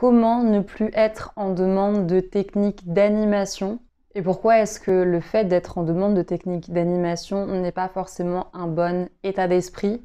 Comment ne plus être en demande de techniques d'animation Et pourquoi est-ce que le fait d'être en demande de techniques d'animation n'est pas forcément un bon état d'esprit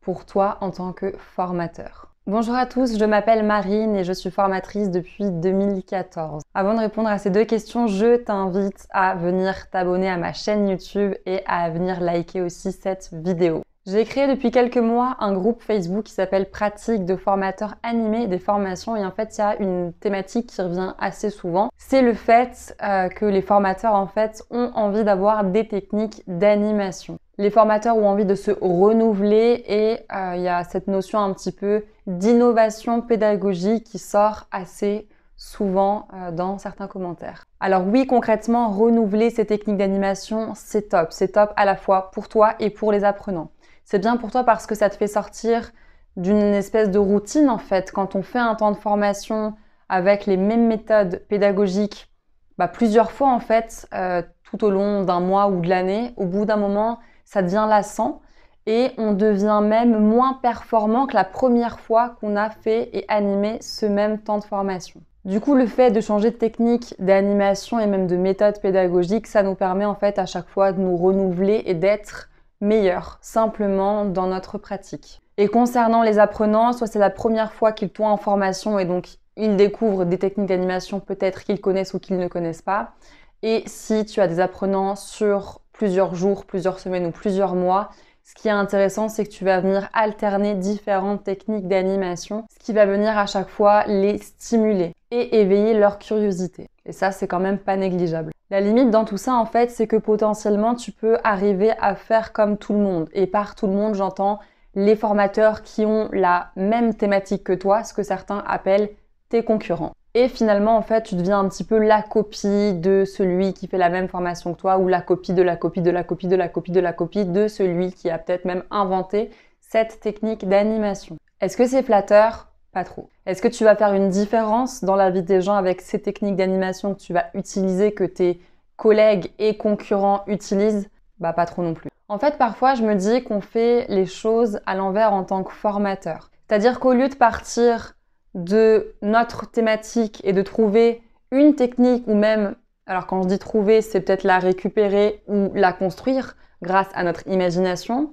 pour toi en tant que formateur Bonjour à tous, je m'appelle Marine et je suis formatrice depuis 2014. Avant de répondre à ces deux questions, je t'invite à venir t'abonner à ma chaîne YouTube et à venir liker aussi cette vidéo. J'ai créé depuis quelques mois un groupe Facebook qui s'appelle Pratique de formateurs animés des formations et en fait il y a une thématique qui revient assez souvent, c'est le fait euh, que les formateurs en fait ont envie d'avoir des techniques d'animation. Les formateurs ont envie de se renouveler et euh, il y a cette notion un petit peu d'innovation pédagogique qui sort assez souvent euh, dans certains commentaires. Alors oui, concrètement, renouveler ces techniques d'animation, c'est top. C'est top à la fois pour toi et pour les apprenants c'est bien pour toi parce que ça te fait sortir d'une espèce de routine en fait. Quand on fait un temps de formation avec les mêmes méthodes pédagogiques bah, plusieurs fois en fait euh, tout au long d'un mois ou de l'année, au bout d'un moment ça devient lassant et on devient même moins performant que la première fois qu'on a fait et animé ce même temps de formation. Du coup, le fait de changer de technique, d'animation et même de méthode pédagogique, ça nous permet en fait à chaque fois de nous renouveler et d'être Meilleur simplement dans notre pratique. Et concernant les apprenants, soit c'est la première fois qu'ils tournent en formation et donc ils découvrent des techniques d'animation peut-être qu'ils connaissent ou qu'ils ne connaissent pas. Et si tu as des apprenants sur plusieurs jours, plusieurs semaines ou plusieurs mois, ce qui est intéressant, c'est que tu vas venir alterner différentes techniques d'animation, ce qui va venir à chaque fois les stimuler et éveiller leur curiosité. Et ça, c'est quand même pas négligeable. La limite dans tout ça, en fait, c'est que potentiellement, tu peux arriver à faire comme tout le monde. Et par tout le monde, j'entends les formateurs qui ont la même thématique que toi, ce que certains appellent tes concurrents. Et finalement, en fait, tu deviens un petit peu la copie de celui qui fait la même formation que toi, ou la copie de la copie de la copie de la copie de la copie de celui qui a peut-être même inventé cette technique d'animation. Est-ce que c'est flatteur pas trop. Est-ce que tu vas faire une différence dans la vie des gens avec ces techniques d'animation que tu vas utiliser, que tes collègues et concurrents utilisent Bah pas trop non plus. En fait, parfois, je me dis qu'on fait les choses à l'envers en tant que formateur. C'est-à-dire qu'au lieu de partir de notre thématique et de trouver une technique ou même, alors quand je dis trouver, c'est peut-être la récupérer ou la construire grâce à notre imagination,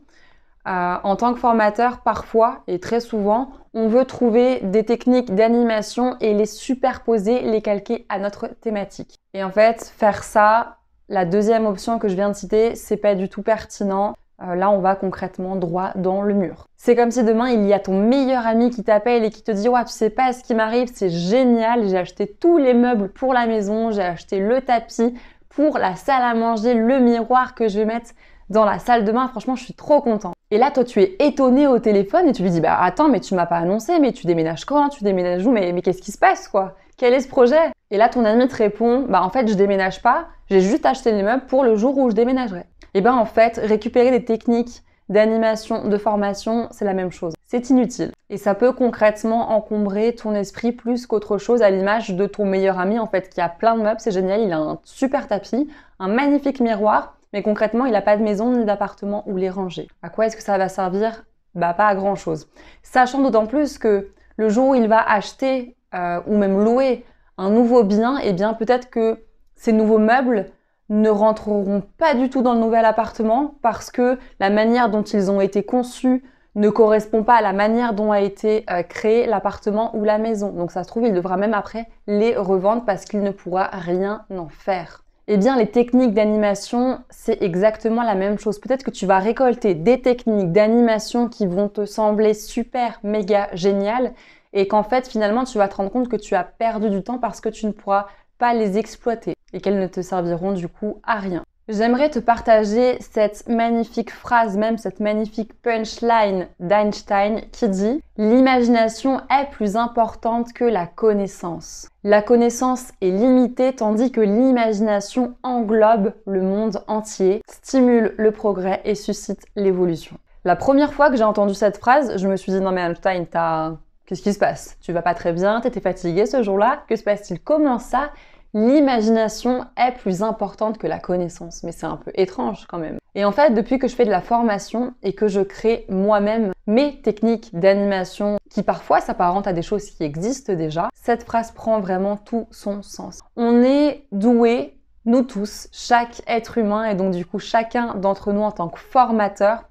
euh, en tant que formateur, parfois et très souvent, on veut trouver des techniques d'animation et les superposer, les calquer à notre thématique. Et en fait, faire ça, la deuxième option que je viens de citer, c'est pas du tout pertinent. Euh, là, on va concrètement droit dans le mur. C'est comme si demain, il y a ton meilleur ami qui t'appelle et qui te dit Ouais, tu sais pas ce qui m'arrive, c'est génial, j'ai acheté tous les meubles pour la maison, j'ai acheté le tapis pour la salle à manger, le miroir que je vais mettre dans la salle demain, Franchement, je suis trop content." Et là, toi, tu es étonné au téléphone et tu lui dis, bah attends, mais tu m'as pas annoncé, mais tu déménages quand Tu déménages où Mais, mais qu'est-ce qui se passe, quoi Quel est ce projet Et là, ton ami te répond, bah en fait, je déménage pas, j'ai juste acheté meubles pour le jour où je déménagerai. Et ben en fait, récupérer des techniques d'animation, de formation, c'est la même chose. C'est inutile. Et ça peut concrètement encombrer ton esprit plus qu'autre chose à l'image de ton meilleur ami en fait qui a plein de meubles, c'est génial, il a un super tapis, un magnifique miroir, mais concrètement, il n'a pas de maison ni d'appartement où les ranger. À quoi est-ce que ça va servir Bah pas à grand chose. Sachant d'autant plus que le jour où il va acheter euh, ou même louer un nouveau bien, eh bien peut-être que ces nouveaux meubles ne rentreront pas du tout dans le nouvel appartement parce que la manière dont ils ont été conçus ne correspond pas à la manière dont a été euh, créé l'appartement ou la maison. Donc ça se trouve, il devra même après les revendre parce qu'il ne pourra rien en faire eh bien les techniques d'animation, c'est exactement la même chose. Peut-être que tu vas récolter des techniques d'animation qui vont te sembler super, méga géniales, et qu'en fait finalement tu vas te rendre compte que tu as perdu du temps parce que tu ne pourras pas les exploiter et qu'elles ne te serviront du coup à rien. J'aimerais te partager cette magnifique phrase, même cette magnifique punchline d'Einstein qui dit ⁇ L'imagination est plus importante que la connaissance. La connaissance est limitée tandis que l'imagination englobe le monde entier, stimule le progrès et suscite l'évolution. ⁇ La première fois que j'ai entendu cette phrase, je me suis dit ⁇ Non mais Einstein, t'as... Qu'est-ce qui se passe Tu vas pas très bien, t'étais fatigué ce jour-là, que se passe-t-il Comment ça l'imagination est plus importante que la connaissance. Mais c'est un peu étrange quand même. Et en fait, depuis que je fais de la formation et que je crée moi-même mes techniques d'animation qui parfois s'apparentent à des choses qui existent déjà, cette phrase prend vraiment tout son sens. On est doué, nous tous, chaque être humain et donc du coup chacun d'entre nous en tant que formateur,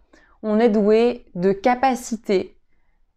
on est doué de capacités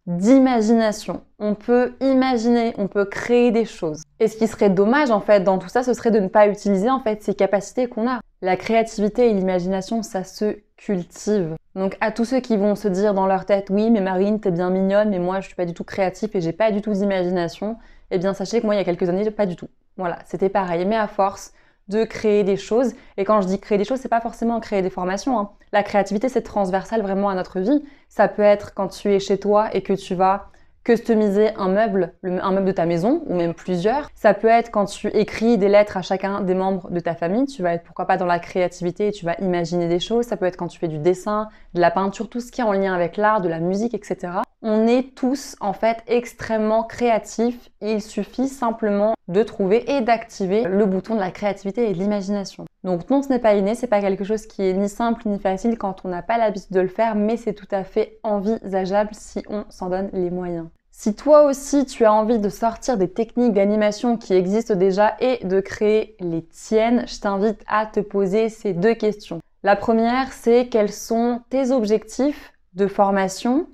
d'imagination. On peut imaginer, on peut créer des choses. Et ce qui serait dommage en fait dans tout ça, ce serait de ne pas utiliser en fait ces capacités qu'on a. La créativité et l'imagination, ça se cultive. Donc à tous ceux qui vont se dire dans leur tête oui mais Marine t'es bien mignonne mais moi je suis pas du tout créatif et j'ai pas du tout d'imagination, eh bien sachez que moi il y a quelques années pas du tout. Voilà, c'était pareil. Mais à force, de créer des choses. Et quand je dis créer des choses, c'est pas forcément créer des formations. Hein. La créativité, c'est transversal vraiment à notre vie. Ça peut être quand tu es chez toi et que tu vas customiser un meuble, un meuble de ta maison ou même plusieurs. Ça peut être quand tu écris des lettres à chacun des membres de ta famille, tu vas être pourquoi pas dans la créativité et tu vas imaginer des choses. Ça peut être quand tu fais du dessin, de la peinture, tout ce qui est en lien avec l'art, de la musique, etc. On est tous en fait extrêmement créatifs. Il suffit simplement de trouver et d'activer le bouton de la créativité et de l'imagination. Donc non, ce n'est pas inné, c'est pas quelque chose qui est ni simple ni facile quand on n'a pas l'habitude de le faire, mais c'est tout à fait envisageable si on s'en donne les moyens. Si toi aussi tu as envie de sortir des techniques d'animation qui existent déjà et de créer les tiennes, je t'invite à te poser ces deux questions. La première, c'est quels sont tes objectifs de formation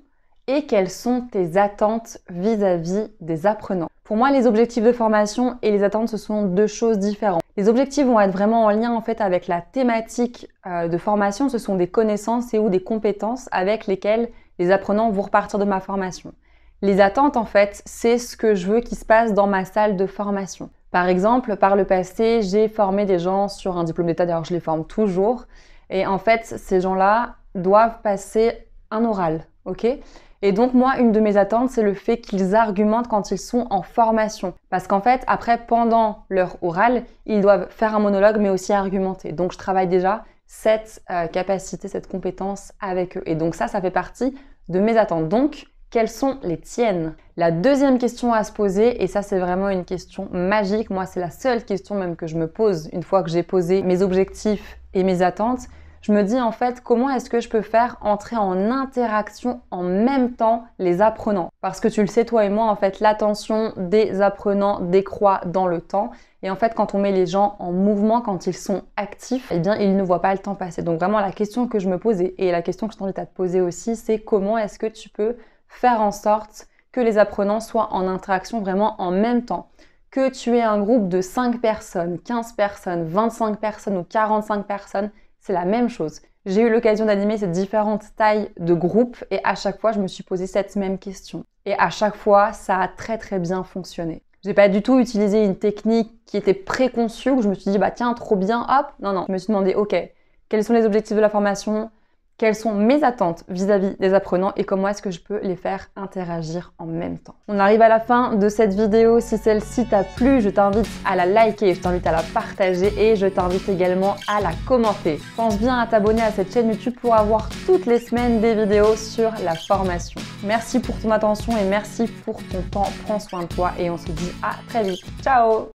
et quelles sont tes attentes vis-à-vis des apprenants. Pour moi, les objectifs de formation et les attentes, ce sont deux choses différentes. Les objectifs vont être vraiment en lien en fait avec la thématique euh, de formation, ce sont des connaissances et ou des compétences avec lesquelles les apprenants vont repartir de ma formation. Les attentes, en fait, c'est ce que je veux qui se passe dans ma salle de formation. Par exemple, par le passé, j'ai formé des gens sur un diplôme d'État, d'ailleurs je les forme toujours, et en fait, ces gens-là doivent passer un oral, ok et donc moi, une de mes attentes, c'est le fait qu'ils argumentent quand ils sont en formation. Parce qu'en fait, après, pendant leur oral, ils doivent faire un monologue, mais aussi argumenter. Donc je travaille déjà cette euh, capacité, cette compétence avec eux. Et donc ça, ça fait partie de mes attentes. Donc, quelles sont les tiennes La deuxième question à se poser, et ça c'est vraiment une question magique, moi c'est la seule question même que je me pose une fois que j'ai posé mes objectifs et mes attentes, je me dis en fait comment est-ce que je peux faire entrer en interaction en même temps les apprenants. Parce que tu le sais toi et moi, en fait, l'attention des apprenants décroît dans le temps. Et en fait, quand on met les gens en mouvement, quand ils sont actifs, eh bien, ils ne voient pas le temps passer. Donc vraiment, la question que je me posais et la question que je t'invite à te poser aussi, c'est comment est-ce que tu peux faire en sorte que les apprenants soient en interaction vraiment en même temps que tu aies un groupe de 5 personnes, 15 personnes, 25 personnes ou 45 personnes, c'est la même chose. J'ai eu l'occasion d'animer ces différentes tailles de groupes et à chaque fois, je me suis posé cette même question. Et à chaque fois, ça a très très bien fonctionné. Je n'ai pas du tout utilisé une technique qui était préconçue, où je me suis dit, bah tiens, trop bien, hop. Non, non. Je me suis demandé, ok, quels sont les objectifs de la formation quelles sont mes attentes vis-à-vis des apprenants et comment est-ce que je peux les faire interagir en même temps. On arrive à la fin de cette vidéo. Si celle-ci t'a plu, je t'invite à la liker, je t'invite à la partager et je t'invite également à la commenter. Pense bien à t'abonner à cette chaîne YouTube pour avoir toutes les semaines des vidéos sur la formation. Merci pour ton attention et merci pour ton temps. Prends soin de toi et on se dit à très vite. Ciao